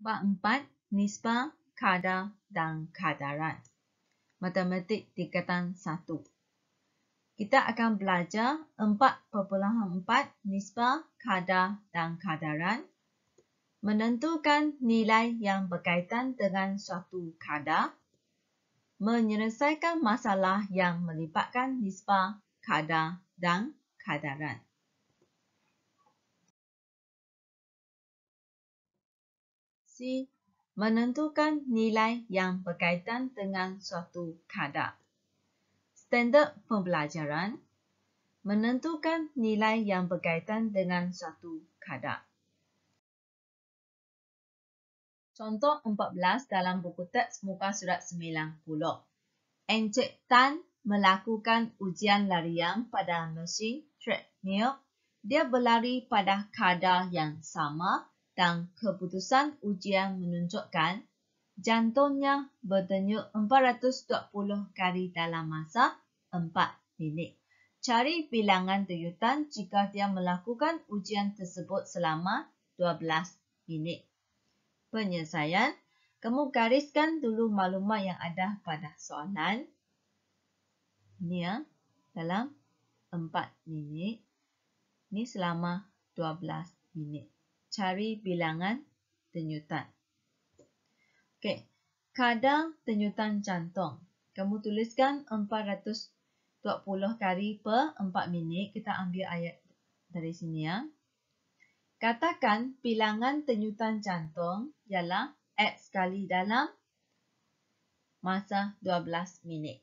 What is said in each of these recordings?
Bab Empat nisbah kadar dan kadaran. Matematik tingkatan Satu Kita akan belajar Empat Empat nisbah kadar dan kadaran. Menentukan nilai yang berkaitan dengan suatu kadar. Menyelesaikan masalah yang melibatkan nisbah kadar dan kadaran. fungsi menentukan nilai yang berkaitan dengan suatu kadar. Standar pembelajaran menentukan nilai yang berkaitan dengan suatu kadar. Contoh 14 dalam buku teks muka surat 90. Encik Tan melakukan ujian larian pada mesin treadmill. Dia berlari pada kadar yang sama dan keputusan ujian menunjukkan jantungnya berdenyut 420 kali dalam masa 4 minit. Cari bilangan denyutan jika dia melakukan ujian tersebut selama 12 minit. Penyelesaian, kamu gariskan dulu maklumat yang ada pada soalan. Ini ya, dalam 4 minit. Ini selama 12 minit cari bilangan denyutan. Okey, kadar denyutan jantung. Kamu tuliskan 420 kali per 4 minit. Kita ambil ayat dari sini ya. Katakan bilangan denyutan jantung ialah X kali dalam masa 12 minit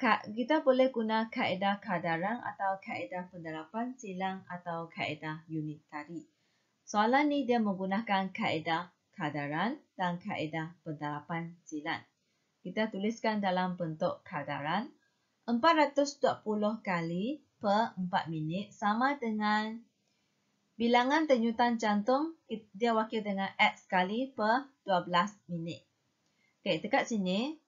kita boleh guna kaedah kadaran atau kaedah penerapan silang atau kaedah unit tadi. Soalan ni dia menggunakan kaedah kadaran dan kaedah penerapan silang. Kita tuliskan dalam bentuk kadaran. 420 kali per 4 minit sama dengan bilangan tenyutan jantung dia wakil dengan X kali per 12 minit. Okay, dekat sini,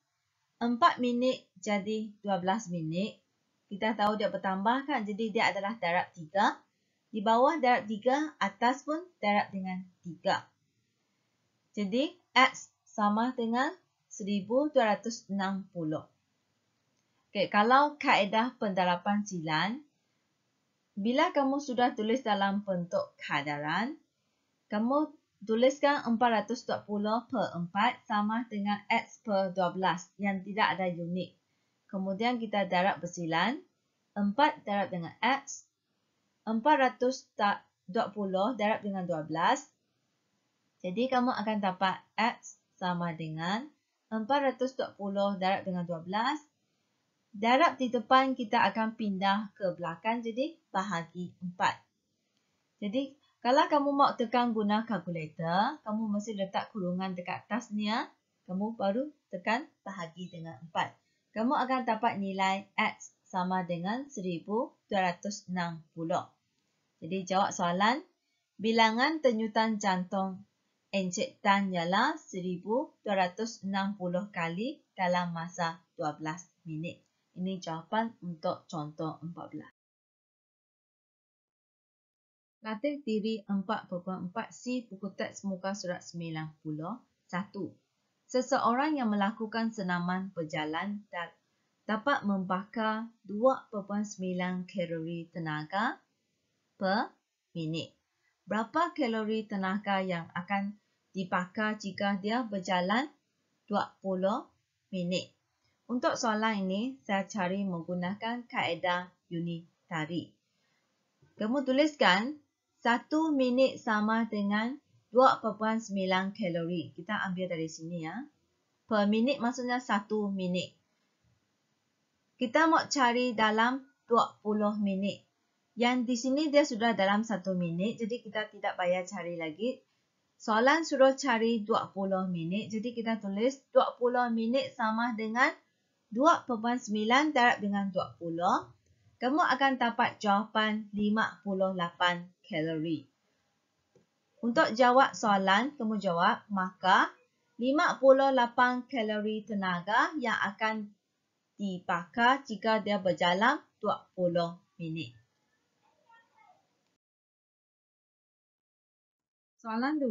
4 minit jadi 12 minit. Kita tahu dia bertambah kan, jadi dia adalah darab 3. Di bawah darab 3, atas pun darab dengan 3. Jadi X sama dengan 1260. Okay, kalau kaedah pendarapan silan, bila kamu sudah tulis dalam bentuk kadaran, kamu tuliskan 420 per 4 sama dengan X per 12 yang tidak ada unit. Kemudian kita darab bersilan. 4 darab dengan X. 420 darab dengan 12. Jadi kamu akan dapat X sama dengan 420 darab dengan 12. Darab di depan kita akan pindah ke belakang. Jadi bahagi 4. Jadi kalau kamu mau tekan guna kalkulator, kamu mesti letak kurungan dekat atasnya. Kamu baru tekan bahagi dengan 4 kamu akan dapat nilai X sama dengan 1260. Jadi jawab soalan, bilangan denyutan jantung enciptan ialah 1260 kali dalam masa 12 minit. Ini jawapan untuk contoh 14. Latih diri 4.4C buku teks muka surat 90. 1 seseorang yang melakukan senaman berjalan dapat membakar 2.9 kalori tenaga per minit. Berapa kalori tenaga yang akan dibakar jika dia berjalan 20 minit? Untuk soalan ini, saya cari menggunakan kaedah unitari. Kamu tuliskan 1 minit sama dengan 2.9 kalori. Kita ambil dari sini ya. Per minit maksudnya 1 minit. Kita mau cari dalam 20 minit. Yang di sini dia sudah dalam 1 minit. Jadi kita tidak payah cari lagi. Soalan suruh cari 20 minit. Jadi kita tulis 20 minit sama dengan 2.9 darab dengan 20. Kamu akan dapat jawapan 58 kalori. Untuk jawab soalan jawab maka 58 kalori tenaga yang akan dipakai jika dia berjalan 20 minit. Soalan 2. 6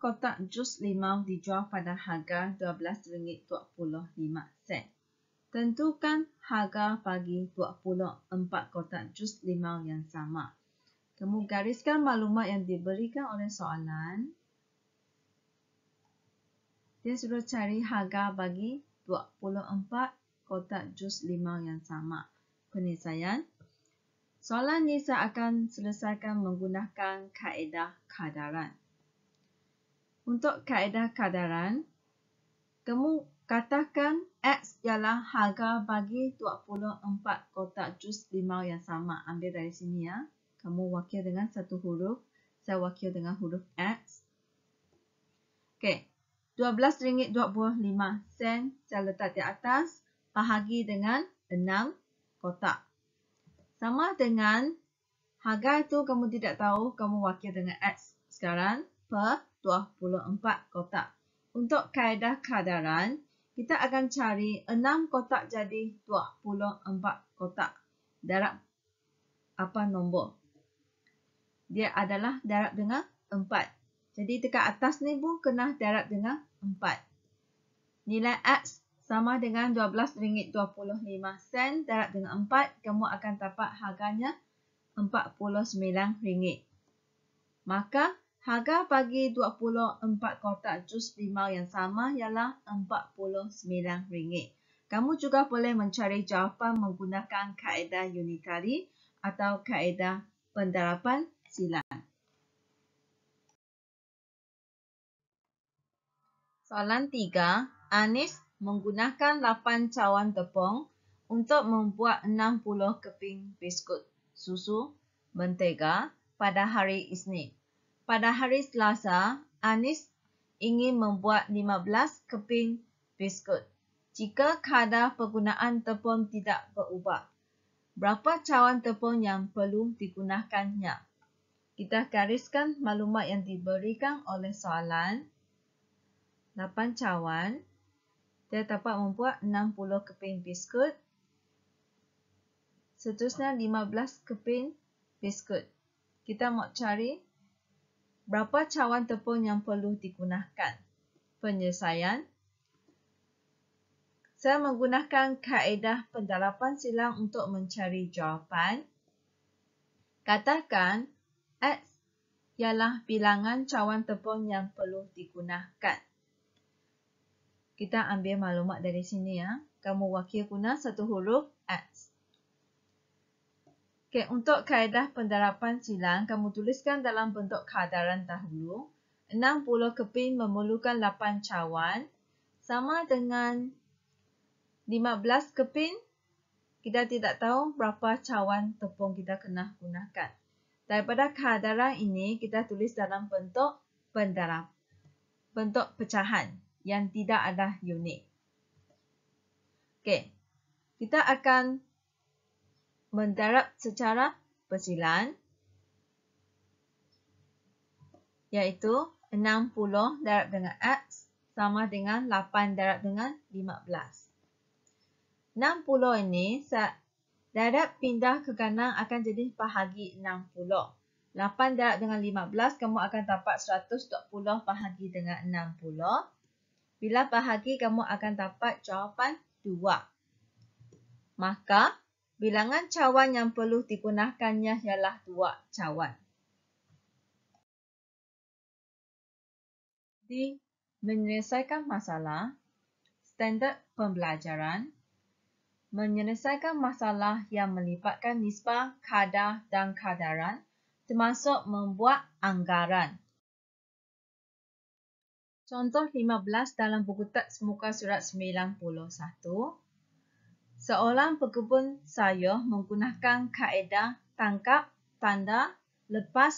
kotak jus limau dijual pada harga RM12.25. Tentukan harga bagi 24 kotak jus limau yang sama. Kamu gariskan maklumat yang diberikan oleh soalan. Dia sudah cari harga bagi 24 kotak jus limau yang sama. Penyelesaian. Soalan ini saya akan selesaikan menggunakan kaedah kadaran. Untuk kaedah kadaran, kamu katakan X ialah harga bagi 24 kotak jus limau yang sama. Ambil dari sini ya kamu wakil dengan satu huruf. Saya wakil dengan huruf X. Okey. RM12.25 saya letak di atas. Bahagi dengan 6 kotak. Sama dengan harga itu kamu tidak tahu kamu wakil dengan X sekarang per 24 kotak. Untuk kaedah kadaran, kita akan cari 6 kotak jadi 24 kotak. Darab apa nombor? dia adalah darab dengan 4. Jadi dekat atas ni pun kena darab dengan 4. Nilai X sama dengan RM12.25 darab dengan 4. Kamu akan dapat harganya RM49. Maka harga bagi 24 kotak jus limau yang sama ialah RM49. Kamu juga boleh mencari jawapan menggunakan kaedah unitari atau kaedah pendarapan Soalan tiga, Anis menggunakan lapan cawan tepung untuk membuat enam puluh keping biskut, susu, mentega pada hari Isnin. Pada hari Selasa, Anis ingin membuat lima belas keping biskut. Jika kadar penggunaan tepung tidak berubah, berapa cawan tepung yang perlu digunakannya? kita gariskan maklumat yang diberikan oleh soalan 8 cawan. Dia dapat membuat 60 keping biskut. Seterusnya 15 keping biskut. Kita nak cari berapa cawan tepung yang perlu digunakan. Penyelesaian. Saya menggunakan kaedah pendalapan silang untuk mencari jawapan. Katakan ialah bilangan cawan tepung yang perlu digunakan. Kita ambil maklumat dari sini ya. Kamu wakil guna satu huruf X. Okay, untuk kaedah pendarapan silang, kamu tuliskan dalam bentuk kadaran dahulu. 60 keping memerlukan 8 cawan. Sama dengan 15 keping, kita tidak tahu berapa cawan tepung kita kena gunakan. Daripada kadaran ini, kita tulis dalam bentuk bendera. Bentuk pecahan yang tidak ada unit. Okey. Kita akan mendarab secara bersilang. Iaitu 60 darab dengan X sama dengan 8 darab dengan 15. 60 ini saya Darab pindah ke kanan akan jadi bahagi 60. 8 darab dengan 15, kamu akan dapat 120 bahagi dengan 60. Bila bahagi, kamu akan dapat jawapan 2. Maka, bilangan cawan yang perlu digunakannya ialah 2 cawan. Jadi, menyelesaikan masalah, standard pembelajaran, 1.1 menyelesaikan masalah yang melibatkan nisbah, kadar dan kadaran termasuk membuat anggaran. Contoh 15 dalam buku teks muka surat 91. Seorang pekebun sayur menggunakan kaedah tangkap, tanda, lepas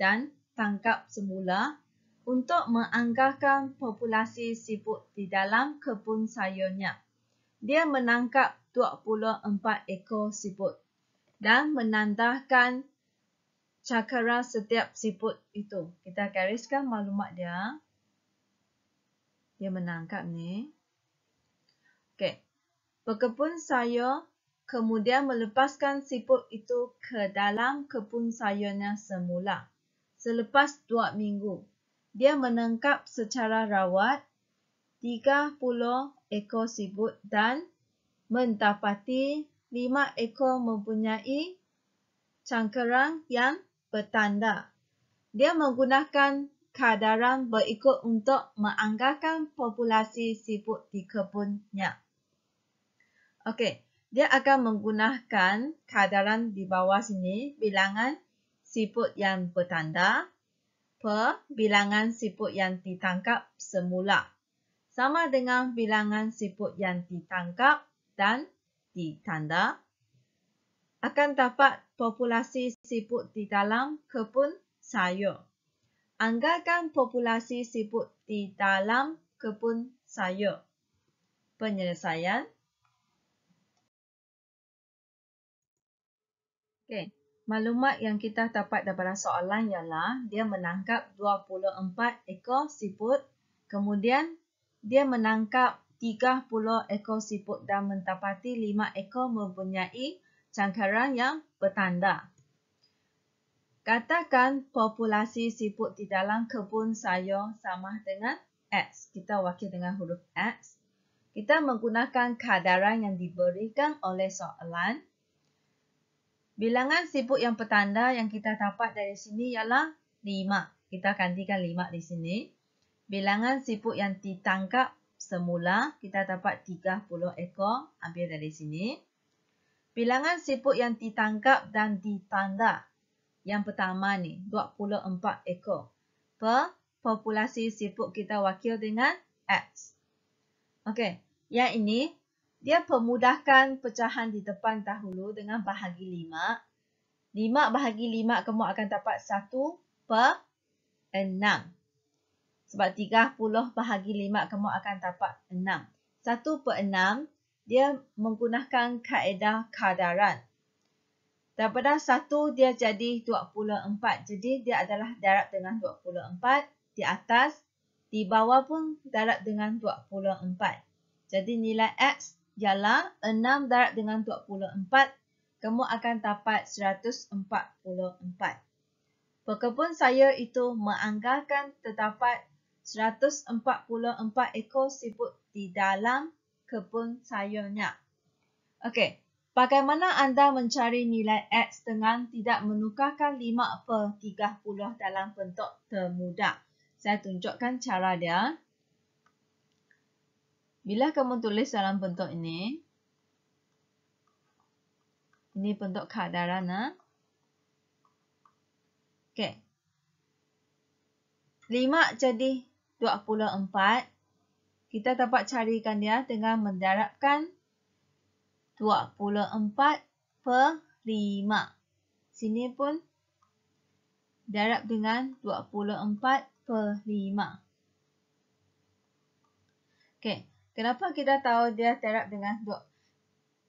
dan tangkap semula untuk menganggarkan populasi siput di dalam kebun sayurnya dia menangkap 24 ekor siput dan menandakan cakera setiap siput itu. Kita gariskan maklumat dia. Dia menangkap ni. Okey. Pekepun saya kemudian melepaskan siput itu ke dalam kepun sayurnya semula. Selepas dua minggu, dia menangkap secara rawat ekor sibut dan mendapati lima ekor mempunyai cangkerang yang bertanda. Dia menggunakan kadaran berikut untuk menganggarkan populasi sibut di kebunnya. Okey, dia akan menggunakan kadaran di bawah sini bilangan siput yang bertanda per bilangan siput yang ditangkap semula sama dengan bilangan siput yang ditangkap dan ditanda. Akan dapat populasi siput di dalam kebun sayur. Anggarkan populasi siput di dalam kebun sayur. Penyelesaian. Okay. Maklumat yang kita dapat daripada soalan ialah dia menangkap 24 ekor siput kemudian dia menangkap 30 ekor siput dan mendapati 5 ekor mempunyai cangkaran yang bertanda. Katakan populasi siput di dalam kebun sayur sama dengan X. Kita wakil dengan huruf X. Kita menggunakan kadaran yang diberikan oleh soalan. Bilangan siput yang bertanda yang kita dapat dari sini ialah 5. Kita gantikan 5 di sini. Bilangan siput yang ditangkap semula kita dapat 30 ekor ambil dari sini. Bilangan siput yang ditangkap dan ditanda yang pertama ni 24 ekor per populasi siput kita wakil dengan X. Okey, yang ini dia pemudahkan pecahan di depan dahulu dengan bahagi 5. 5 bahagi 5 kamu akan dapat 1 per 6. Sebab 30 bahagi 5 kamu akan dapat 6. 1 per 6 dia menggunakan kaedah kadaran. Daripada 1 dia jadi 24. Jadi dia adalah darab dengan 24 di atas. Di bawah pun darab dengan 24. Jadi nilai X ialah 6 darab dengan 24. Kamu akan dapat 144. Perkebun saya itu menganggarkan terdapat 144 ekor siput di dalam kebun sayurnya. Okey, bagaimana anda mencari nilai X dengan tidak menukarkan 5 per 30 dalam bentuk termudah? Saya tunjukkan cara dia. Bila kamu tulis dalam bentuk ini, ini bentuk kadaran. Ha? Okey. 5 jadi 24. Kita dapat carikan dia dengan mendarabkan 24 per 5. Sini pun darab dengan 24 per 5. Okay, Kenapa kita tahu dia darab dengan 2?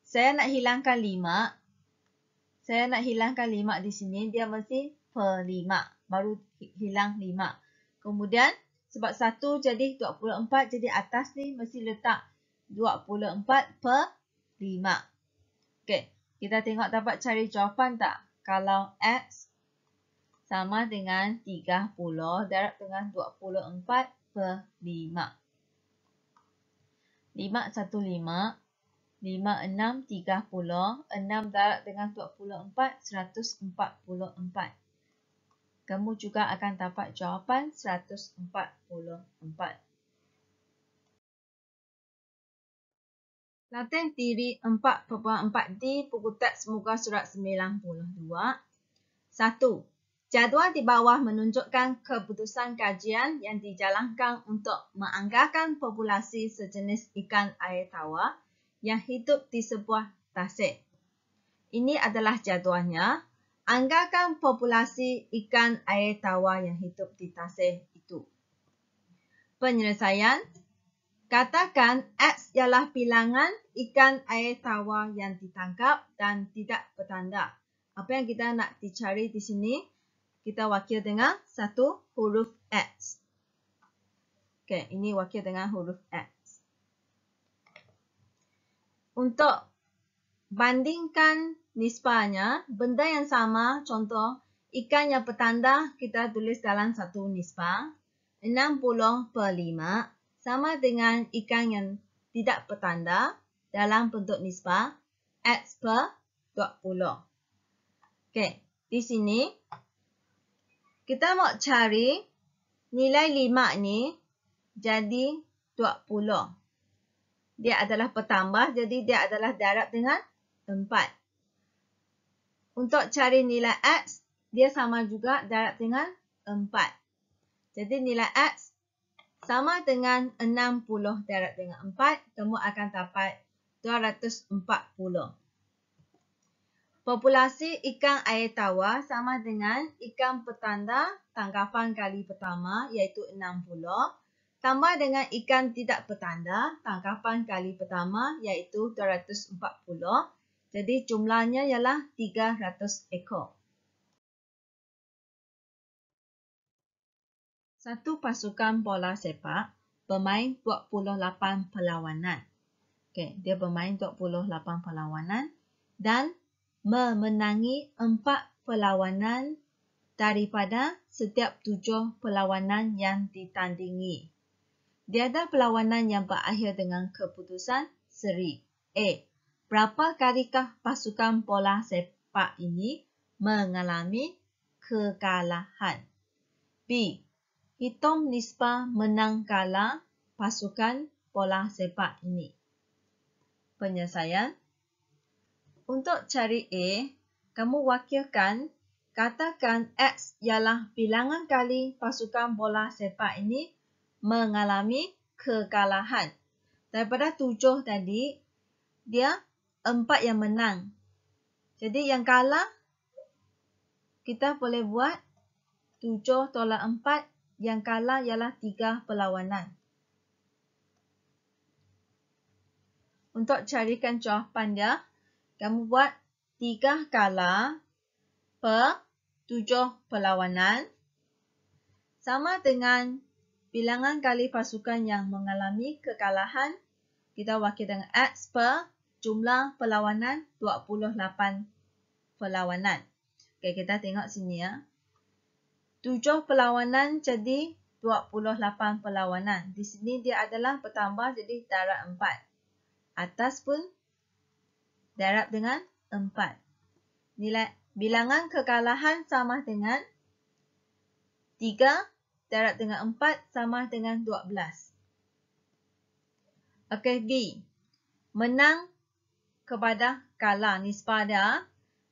Saya nak hilangkan 5. Saya nak hilangkan lima di sini. Dia mesti per lima, Baru hilang lima. Kemudian sebab 1 jadi 24 jadi atas ni mesti letak 24 per 5. Okey, kita tengok dapat cari jawapan tak? Kalau X sama dengan 30 darab dengan 24 per 5. 5, 1, 5. 5, 6, 30. 6 darab dengan 24, 144 kamu juga akan dapat jawapan 144. Latih diri 4.4D buku teks muka surat 92. 1. Jadual di bawah menunjukkan keputusan kajian yang dijalankan untuk menganggarkan populasi sejenis ikan air tawar yang hidup di sebuah tasik. Ini adalah jadualnya anggarkan populasi ikan air tawar yang hidup di tasik itu. Penyelesaian, katakan X ialah bilangan ikan air tawar yang ditangkap dan tidak bertanda. Apa yang kita nak dicari di sini, kita wakil dengan satu huruf X. Okay, ini wakil dengan huruf X. Untuk bandingkan nisbahnya benda yang sama contoh ikan yang bertanda kita tulis dalam satu nisbah 60 per 5 sama dengan ikan yang tidak petanda dalam bentuk nisbah X per 20. Okay di sini kita mau cari nilai 5 ni jadi 20. Dia adalah petambah jadi dia adalah darab dengan tempat. Untuk cari nilai X, dia sama juga darab dengan 4. Jadi nilai X sama dengan 60 darab dengan 4, kamu akan dapat 240. Populasi ikan air tawar sama dengan ikan petanda tangkapan kali pertama iaitu 60 tambah dengan ikan tidak petanda tangkapan kali pertama iaitu 240 jadi jumlahnya ialah 300 ekor. Satu pasukan bola sepak bermain 28 perlawanan. Okay, dia bermain 28 perlawanan dan memenangi 4 perlawanan daripada setiap 7 perlawanan yang ditandingi. Dia ada perlawanan yang berakhir dengan keputusan seri. A berapa kalikah pasukan bola sepak ini mengalami kekalahan? B. Hitung nisbah menang kalah pasukan bola sepak ini. Penyelesaian. Untuk cari A, kamu wakilkan katakan X ialah bilangan kali pasukan bola sepak ini mengalami kekalahan. Daripada tujuh tadi, dia empat yang menang. Jadi yang kalah, kita boleh buat tujuh tolak empat. Yang kalah ialah tiga perlawanan. Untuk carikan jawapan dia, kamu buat tiga kalah per tujuh perlawanan. Sama dengan bilangan kali pasukan yang mengalami kekalahan. Kita wakil dengan X per jumlah perlawanan 28 perlawanan. Okey, kita tengok sini ya. 7 perlawanan jadi 28 perlawanan. Di sini dia adalah bertambah jadi darab 4. Atas pun darab dengan 4. Nilai bilangan kekalahan sama dengan 3 darab dengan 4 sama dengan 12. Okey, B. Menang kepada kalah nispada ah.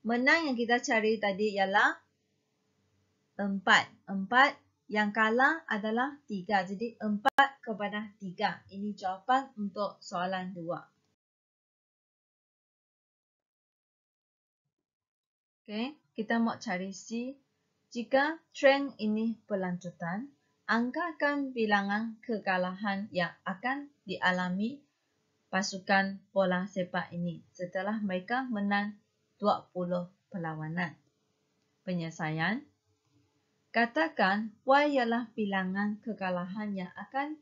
menang yang kita cari tadi ialah 4. 4 yang kalah adalah 3. Jadi 4 kepada 3. Ini jawapan untuk soalan 2. Okey, kita mau cari C. Jika trend ini berlanjutan, angkakan bilangan kekalahan yang akan dialami pasukan bola sepak ini setelah mereka menang 20 perlawanan. Penyelesaian Katakan Y ialah bilangan kekalahan yang akan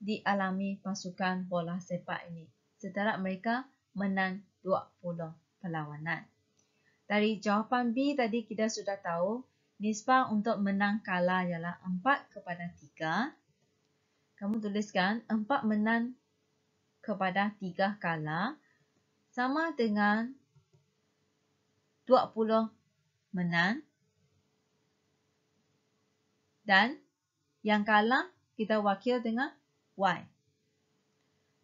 dialami pasukan bola sepak ini setelah mereka menang 20 perlawanan. Dari jawapan B tadi kita sudah tahu nisbah untuk menang kalah ialah 4 kepada 3. Kamu tuliskan 4 menang kepada tiga kala sama dengan 20 menan. Dan yang kalah kita wakil dengan Y.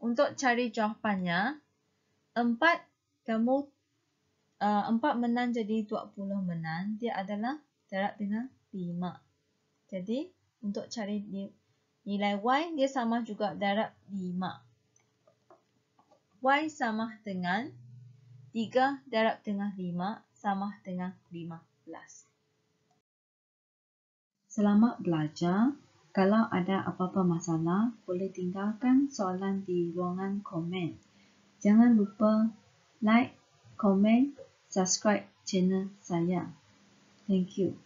Untuk cari jawapannya, 4 temu uh, eh, 4 menan jadi 20 menan, dia adalah terap dengan 5. Jadi, untuk cari nilai Y, dia sama juga darab 5. Y sama dengan 3 darab tengah 5 sama dengan 15. Selamat belajar. Kalau ada apa-apa masalah, boleh tinggalkan soalan di ruangan komen. Jangan lupa like, komen, subscribe channel saya. Thank you.